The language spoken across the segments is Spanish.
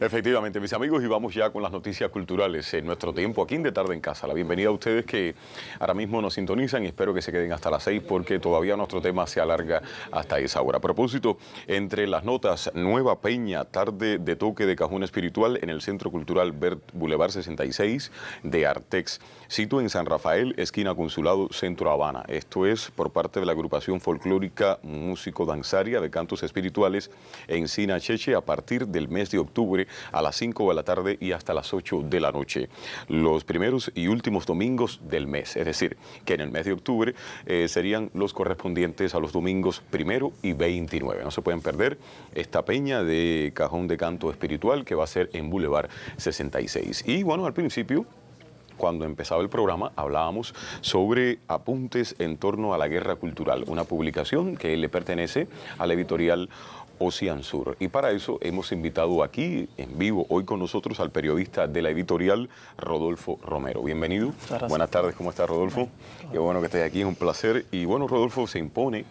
Efectivamente, mis amigos, y vamos ya con las noticias culturales en nuestro tiempo aquí en De Tarde en Casa. La bienvenida a ustedes que ahora mismo nos sintonizan y espero que se queden hasta las seis porque todavía nuestro tema se alarga hasta esa hora. A propósito, entre las notas, Nueva Peña, tarde de toque de cajón espiritual en el Centro Cultural Bert Boulevard 66 de Artex, situado en San Rafael, esquina Consulado, Centro Habana. Esto es por parte de la agrupación folclórica músico-danzaria de cantos espirituales en Sina Cheche a partir del mes de octubre a las 5 de la tarde y hasta las 8 de la noche. Los primeros y últimos domingos del mes, es decir, que en el mes de octubre eh, serían los correspondientes a los domingos primero y 29. No se pueden perder esta peña de cajón de canto espiritual que va a ser en Boulevard 66. Y bueno, al principio cuando empezaba el programa hablábamos sobre apuntes en torno a la guerra cultural, una publicación que le pertenece a la editorial Ocean Sur. Y para eso hemos invitado aquí, en vivo, hoy con nosotros al periodista de la editorial, Rodolfo Romero. Bienvenido. Buenas tardes, ¿cómo está Rodolfo? Qué bueno que estés aquí, es un placer. Y bueno, Rodolfo se impone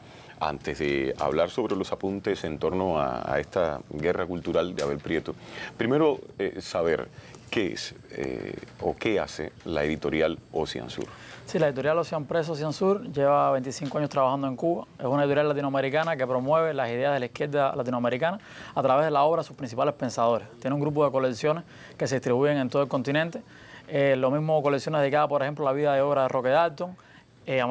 antes de hablar sobre los apuntes en torno a, esta guerra cultural de Abel Prieto, primero eh, saber qué es eh, o qué hace la editorial Ocean Sur. Sí, la editorial Ocean Press Ocean Sur lleva 25 años trabajando en Cuba. Es una editorial latinoamericana que promueve las ideas de la izquierda latinoamericana a través de la obra de sus principales pensadores. Tiene un grupo de colecciones que se distribuyen en todo el continente. Eh, lo mismo colecciones dedicadas, por ejemplo, a la vida de obra de Roque Dalton, eh,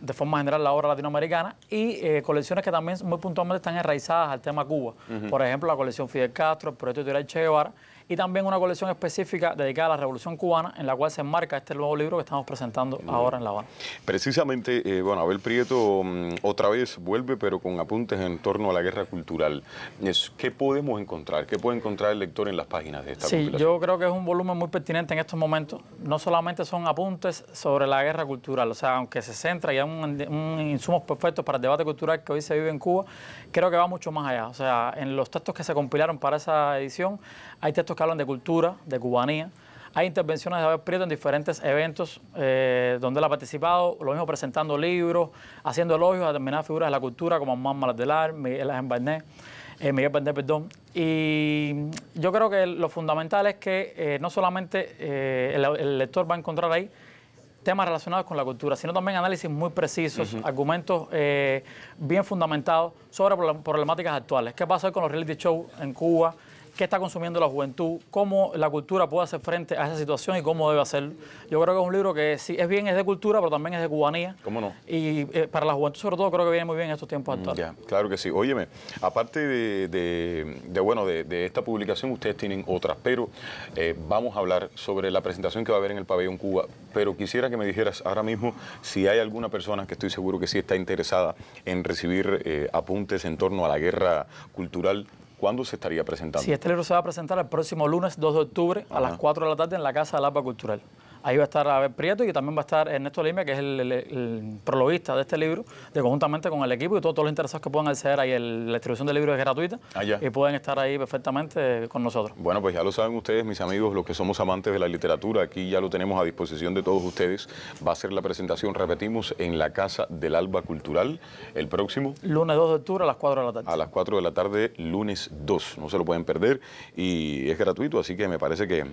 de forma general la obra latinoamericana y eh, colecciones que también muy puntualmente están enraizadas al tema Cuba. Por ejemplo, la colección Fidel Castro, el proyecto de Che Guevara, y también una colección específica dedicada a la Revolución Cubana, en la cual se enmarca este nuevo libro que estamos presentando ahora en La Habana. Precisamente, eh, bueno, Abel Prieto mm, otra vez vuelve, pero con apuntes en torno a la guerra cultural. ¿Qué podemos encontrar? ¿Qué puede encontrar el lector en las páginas de esta Sí, yo creo que es un volumen muy pertinente en estos momentos. No solamente son apuntes sobre la guerra cultural, o sea, aunque se centra y es un, un insumo perfecto para el debate cultural que hoy se vive en Cuba, creo que va mucho más allá. O sea, en los textos que se compilaron para esa edición, hay textos que hablan de cultura, de cubanía. Hay intervenciones de Javier Prieto en diferentes eventos eh, donde él ha participado, lo mismo presentando libros, haciendo elogios a determinadas figuras de la cultura como Amán Malatelar, Miguel Ángel eh, Miguel perdón. Y yo creo que lo fundamental es que eh, no solamente eh, el, lector va a encontrar ahí temas relacionados con la cultura, sino también análisis muy precisos, argumentos bien fundamentados sobre problemáticas actuales. ¿Qué pasa hoy con los reality shows en Cuba? qué está consumiendo la juventud, cómo la cultura puede hacer frente a esa situación y cómo debe hacerlo. Yo creo que es un libro que sí, es bien, es de cultura, pero también es de cubanía. ¿Cómo no? Y eh, para la juventud sobre todo creo que viene muy bien en estos tiempos actuales. Ya, claro que sí. Óyeme, aparte de, bueno, de, esta publicación, ustedes tienen otras, pero eh, vamos a hablar sobre la presentación que va a haber en el pabellón Cuba, pero quisiera que me dijeras ahora mismo si hay alguna persona que estoy seguro que sí está interesada en recibir eh, apuntes en torno a la guerra cultural ¿Cuándo se estaría presentando? Sí, este libro se va a presentar el próximo lunes 2 de octubre a las 4 de la tarde en la Casa del Alba Cultural. Ahí va a estar Abel Prieto y también va a estar Ernesto Lime que es el, prologuista de este libro, de conjuntamente con el equipo y todos, los interesados que puedan acceder ahí. la distribución del libro es gratuita ah, y pueden estar ahí perfectamente con nosotros. Bueno, pues ya lo saben ustedes, mis amigos, los que somos amantes de la literatura, aquí ya lo tenemos a disposición de todos ustedes. Va a ser la presentación, repetimos, en la Casa del Alba Cultural el próximo... Lunes 2 de octubre a las 4 de la tarde. A las 4 de la tarde, lunes 2. No se lo pueden perder y es gratuito, así que me parece que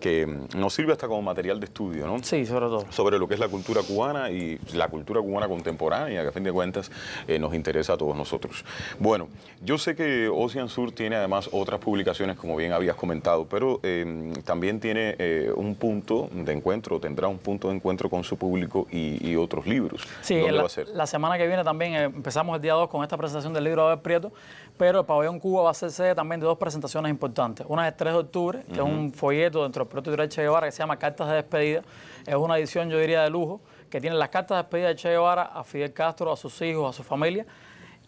que mm, nos sirve hasta como material de estudio, ¿no? Sí, sobre todo. Sobre lo que es la cultura cubana y la cultura cubana contemporánea, que a fin de cuentas eh, nos interesa a todos nosotros. Bueno, yo sé que Ocean Sur tiene además otras publicaciones, como bien habías comentado, pero eh, también tiene eh, un punto de encuentro, tendrá un punto de encuentro con su público y, otros libros. Sí, la, va a la semana que viene también empezamos el día 2 con esta presentación del libro de Prieto, pero el pabellón Cuba va a ser sede también de dos presentaciones importantes. Una es el 3 de octubre, que es un folleto dentro del propio de Che Guevara, que se llama Cartas de Despedida. Es una edición, yo diría, de lujo, que tiene las cartas de despedida de Che Guevara a Fidel Castro, a sus hijos, a su familia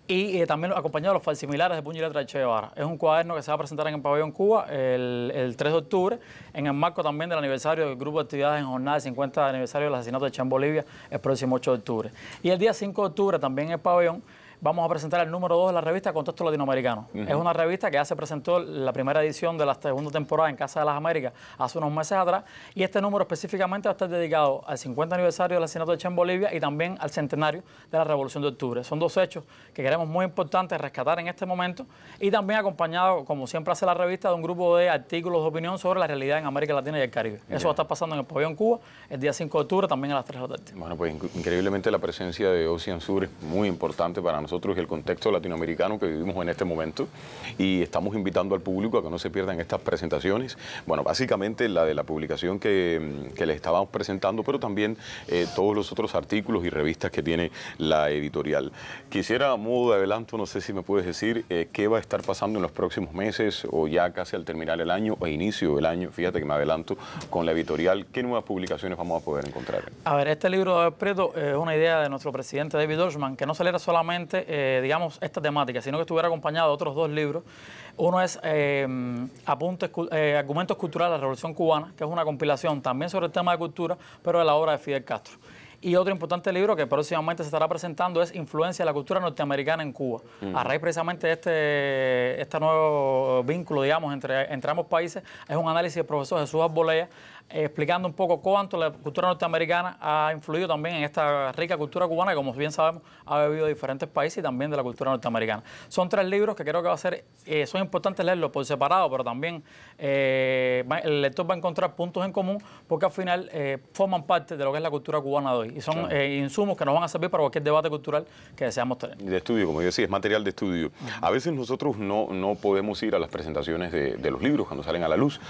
y eh, también acompañado de los falsimilares de Puño y de Che Guevara. Es un cuaderno que se va a presentar en el Pabellón Cuba el, 3 de octubre, en el marco también del aniversario del grupo de actividades en jornada del 50 aniversario del asesinato de Che en Bolivia, el próximo 8 de octubre. Y el día 5 de octubre, también en el pabellón, vamos a presentar el número 2 de la revista Contexto Latinoamericano. Es una revista que ya se presentó la primera edición de la segunda temporada en Casa de las Américas hace unos meses atrás. Y este número específicamente va a estar dedicado al 50 aniversario del asesinato de Che en Bolivia y también al centenario de la Revolución de Octubre. Son dos hechos que queremos muy importantes rescatar en este momento y también acompañado, como siempre hace la revista, de un grupo de artículos de opinión sobre la realidad en América Latina y el Caribe. Eso va a estar pasando en el pabellón Cuba el día 5 de octubre, también a las 3 de la Bueno, pues increíblemente la presencia de Ocean Sur es muy importante para nosotros nosotros y el contexto latinoamericano que vivimos en este momento. Y estamos invitando al público a que no se pierdan estas presentaciones. Bueno, básicamente la de la publicación que, mm, que les estábamos presentando, pero también eh, todos los otros artículos y revistas que tiene la editorial. Quisiera, a modo de adelanto, no sé si me puedes decir eh, qué va a estar pasando en los próximos meses o ya casi al terminar el año o inicio del año. Fíjate que me adelanto con la editorial. ¿Qué nuevas publicaciones vamos a poder encontrar? A ver, este libro de Preto es una idea de nuestro presidente David Dorsman, que no se solamente eh, digamos, esta temática, sino que estuviera acompañado de otros dos libros. Uno es eh, Apuntes, eh, Argumentos Culturales de la Revolución Cubana, que es una compilación también sobre el tema de cultura, pero de la obra de Fidel Castro. Y otro importante libro que próximamente se estará presentando es Influencia de la cultura norteamericana en Cuba. Mm. A raíz precisamente de este, este nuevo vínculo, digamos, entre, entre ambos países, es un análisis del profesor Jesús Arbolea explicando un poco cuánto la cultura norteamericana ha influido también en esta rica cultura cubana que, como bien sabemos, ha bebido de diferentes países y también de la cultura norteamericana. Son tres libros que creo que va a ser, eh, son importantes leerlos por separado, pero también eh, el lector va a encontrar puntos en común porque al final eh, forman parte de lo que es la cultura cubana de hoy y son insumos que nos van a servir para cualquier debate cultural que deseamos tener. de estudio, como yo decía, es material de estudio. A veces nosotros no, no podemos ir a las presentaciones de los libros cuando salen a la luz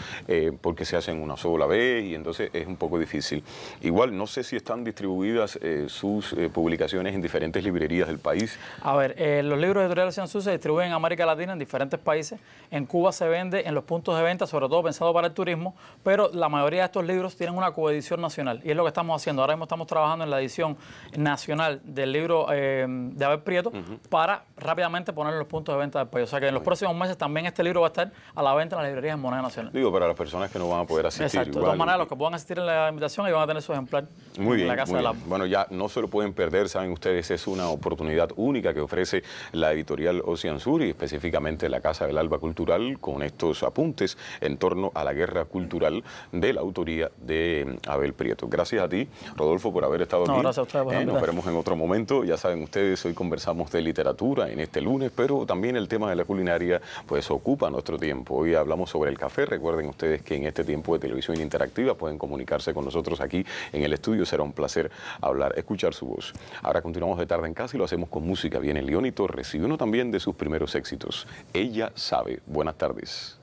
porque se hacen una sola vez y entonces es un poco difícil. Igual, no sé si están distribuidas eh, sus eh, publicaciones en diferentes librerías del país. A ver, eh, los libros de de Sansu se distribuyen en América Latina, en diferentes países. En Cuba se vende en los puntos de venta, sobre todo pensado para el turismo, pero la mayoría de estos libros tienen una coedición nacional y es lo que estamos haciendo. Ahora mismo estamos trabajando en la edición nacional del libro de Abel Prieto para rápidamente ponerlo en los puntos de venta del país. O sea que en los próximos meses también este libro va a estar a la venta en las librerías en moneda nacional. Digo, para las personas que no van a poder asistir los que puedan asistir a la invitación, van a tener su ejemplar. En la casa muy bien. Bueno, ya no se lo pueden perder, saben ustedes, es una oportunidad única que ofrece la editorial Ocean Sur y específicamente la Casa del Alba Cultural con estos apuntes en torno a la guerra cultural de la autoría de mm, Abel Prieto. Gracias a ti, Rodolfo, por haber estado aquí. Gracias ¿eh? Nos veremos en otro momento. Ya saben ustedes, hoy conversamos de literatura en este lunes, pero también el tema de la culinaria pues ocupa nuestro tiempo. Hoy hablamos sobre el café. Recuerden ustedes que en este tiempo de televisión internacional activas, pueden comunicarse con nosotros aquí en el estudio. Será un placer hablar, escuchar su voz. Ahora continuamos de tarde en casa y lo hacemos con música. Viene Leonito, y uno también de sus primeros éxitos. Ella sabe. Buenas tardes.